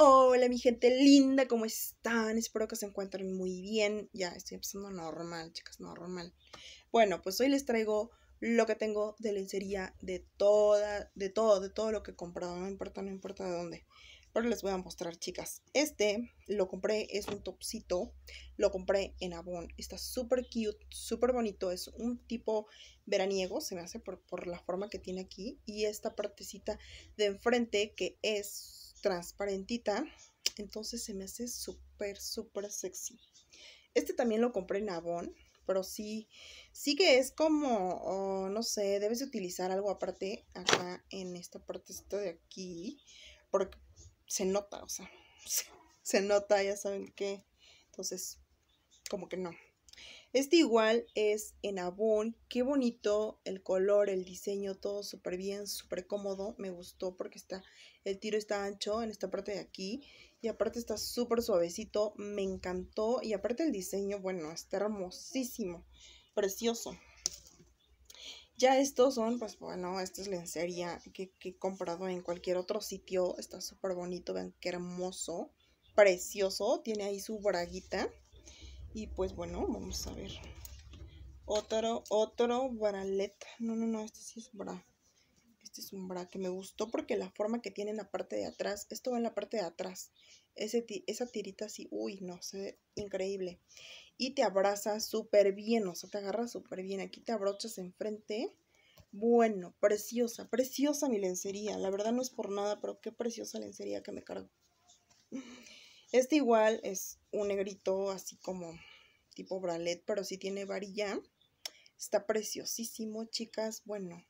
Hola mi gente linda, ¿cómo están? Espero que se encuentren muy bien. Ya estoy empezando normal, chicas, normal. Bueno, pues hoy les traigo lo que tengo de lencería de toda, de todo, de todo lo que he comprado, no importa, no importa de dónde. Pero les voy a mostrar, chicas. Este lo compré, es un topsito, lo compré en Avon. Está súper cute, súper bonito, es un tipo veraniego, se me hace por, por la forma que tiene aquí. Y esta partecita de enfrente que es transparentita. Entonces se me hace súper, súper sexy. Este también lo compré en Avon, pero sí, sí que es como, oh, no sé, debes utilizar algo aparte acá en esta partecita de aquí, porque se nota, o sea, se nota, ya saben que, entonces, como que no, este igual es en abón. Qué bonito el color, el diseño, todo súper bien, súper cómodo. Me gustó porque está, el tiro está ancho en esta parte de aquí. Y aparte está súper suavecito. Me encantó. Y aparte el diseño, bueno, está hermosísimo. Precioso. Ya estos son, pues bueno, esta es lencería que, que he comprado en cualquier otro sitio. Está súper bonito, vean qué hermoso, precioso. Tiene ahí su braguita. Y pues bueno, vamos a ver. Otro, otro bralet. No, no, no, este sí es bra. Este es un bra que me gustó porque la forma que tiene en la parte de atrás. Esto va en la parte de atrás. Ese, esa tirita así, uy, no, se ve increíble. Y te abraza súper bien, o sea, te agarra súper bien. Aquí te abrochas enfrente. Bueno, preciosa, preciosa mi lencería. La verdad no es por nada, pero qué preciosa lencería que me cargo. Este igual es un negrito así como tipo bralet, pero sí tiene varilla. Está preciosísimo, chicas. Bueno,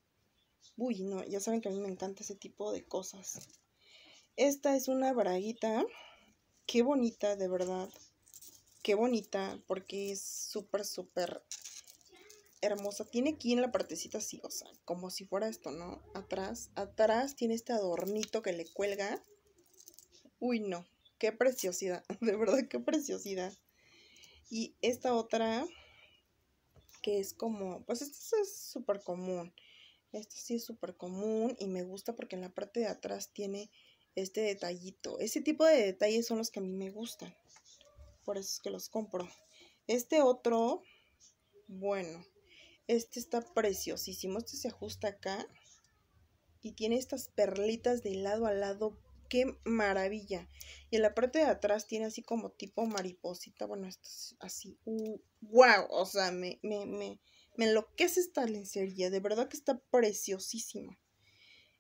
uy, no, ya saben que a mí me encanta ese tipo de cosas. Esta es una braguita. Qué bonita, de verdad. Qué bonita, porque es súper, súper hermosa. Tiene aquí en la partecita así, o sea, como si fuera esto, ¿no? Atrás, atrás tiene este adornito que le cuelga. Uy, no, qué preciosidad, de verdad, qué preciosidad. Y esta otra, que es como, pues esta es súper común. Esta sí es súper común y me gusta porque en la parte de atrás tiene este detallito. Ese tipo de detalles son los que a mí me gustan. Por eso es que los compro. Este otro, bueno, este está preciosísimo. Este se ajusta acá y tiene estas perlitas de lado a lado qué maravilla. Y en la parte de atrás tiene así como tipo mariposita. Bueno, esto es así. wow, o sea, me, me, me, me enloquece esta lencería. De verdad que está preciosísima.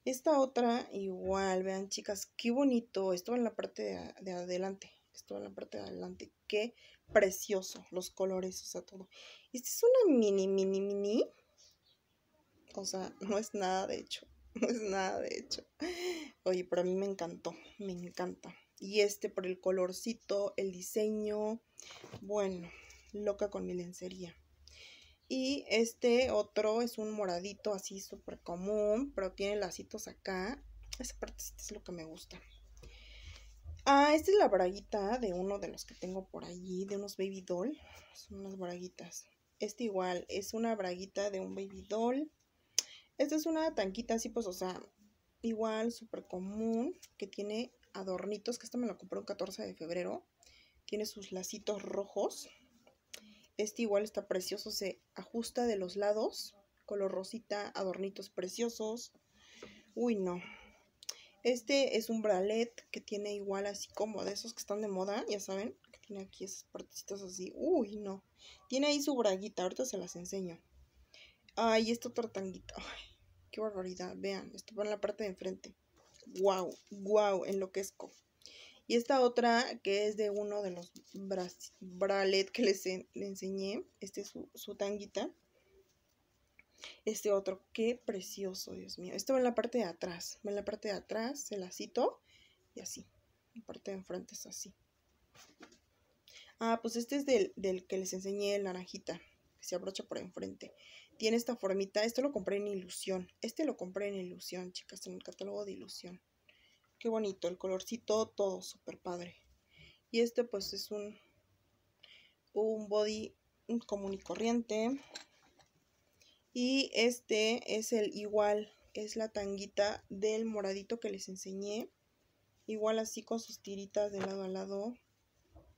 Esta otra igual, vean chicas, qué bonito. Esto en la parte de, adelante. Esto en la parte de adelante. Qué precioso. Los colores, o sea, todo. Esta es una mini, mini, mini. O sea, no es nada de hecho. No es nada de hecho. Oye, pero a mí me encantó, me encanta. Y este por el colorcito, el diseño, bueno, loca con mi lencería. Y este otro es un moradito así súper común, pero tiene lacitos acá. Esa partecita es lo que me gusta. Ah, esta es la braguita de uno de los que tengo por allí, de unos baby doll. Son unas braguitas. Este igual, es una braguita de un baby doll. Esta es una tanquita así, pues, o sea, igual súper común, que tiene adornitos, que esta me la compré un 14 de febrero. Tiene sus lacitos rojos. Este igual está precioso, se ajusta de los lados, color rosita, adornitos preciosos. Uy, no. Este es un bralet que tiene igual así como de esos que están de moda, ya saben, que tiene aquí esas partecitas así. Uy, no. Tiene ahí su braguita, ahorita se las enseño. Ay, esto otro Qué barbaridad. Vean, esto va en la parte de enfrente. Wow, wow, enloquezco. Y esta otra que es de uno de los bra bralet que les le enseñé. Este es su, tanguita. Este otro, qué precioso, Dios mío. Esto va en la parte de atrás. Va en la parte de atrás, se la Y así. La parte de enfrente es así. Ah, pues este es del, del que les enseñé, el naranjita se abrocha por enfrente. Tiene esta formita. Esto lo compré en ilusión. Este lo compré en ilusión, chicas, en el catálogo de ilusión. Qué bonito, el colorcito, todo súper padre. Y este pues es un, un body común y corriente. Y este es el igual, es la tanguita del moradito que les enseñé. Igual así con sus tiritas de lado a lado.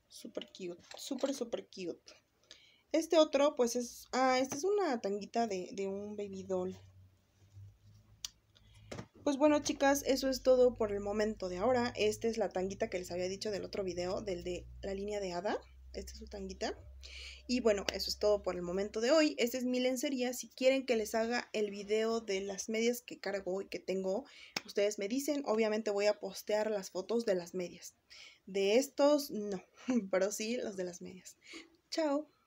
Super cute, super super cute. Este otro, pues es... Ah, esta es una tanguita de, un baby doll. Pues bueno, chicas, eso es todo por el momento de ahora. Esta es la tanguita que les había dicho del otro video, del de la línea de hada. Esta es su tanguita. Y bueno, eso es todo por el momento de hoy. Esta es mi lencería. Si quieren que les haga el video de las medias que cargo y que tengo, ustedes me dicen. Obviamente voy a postear las fotos de las medias. De estos, no, pero sí los de las medias. Chao.